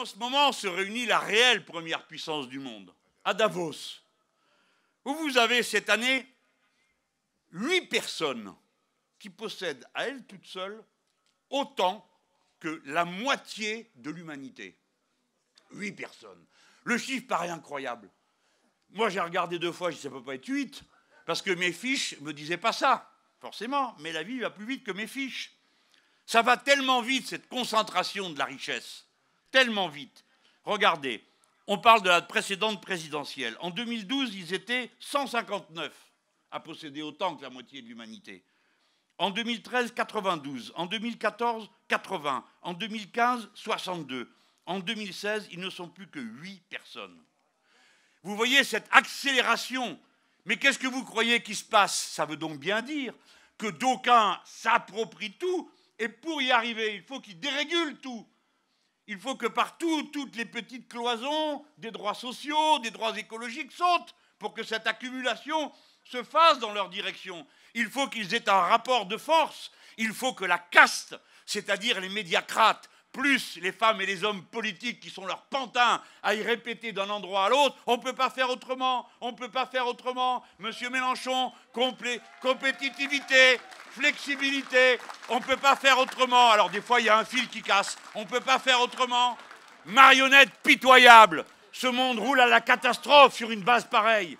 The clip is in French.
en ce moment se réunit la réelle première puissance du monde, à Davos, où vous avez cette année huit personnes qui possèdent à elles toutes seules autant que la moitié de l'humanité. Huit personnes. Le chiffre paraît incroyable. Moi, j'ai regardé deux fois, je dis ça peut pas être huit, parce que mes fiches me disaient pas ça, forcément, mais la vie va plus vite que mes fiches. Ça va tellement vite, cette concentration de la richesse tellement vite. Regardez, on parle de la précédente présidentielle. En 2012, ils étaient 159 à posséder autant que la moitié de l'humanité. En 2013, 92. En 2014, 80. En 2015, 62. En 2016, ils ne sont plus que 8 personnes. Vous voyez cette accélération. Mais qu'est-ce que vous croyez qui se passe Ça veut donc bien dire que d'aucuns s'approprient tout, et pour y arriver, il faut qu'ils dérégulent tout. Il faut que partout, toutes les petites cloisons des droits sociaux, des droits écologiques sautent pour que cette accumulation se fasse dans leur direction. Il faut qu'ils aient un rapport de force. Il faut que la caste, c'est-à-dire les médiacrates, plus les femmes et les hommes politiques qui sont leurs pantins à y répéter d'un endroit à l'autre, on ne peut pas faire autrement, on ne peut pas faire autrement. Monsieur Mélenchon, compétitivité, flexibilité, on ne peut pas faire autrement. Alors des fois, il y a un fil qui casse, on ne peut pas faire autrement. Marionnette pitoyable, ce monde roule à la catastrophe sur une base pareille.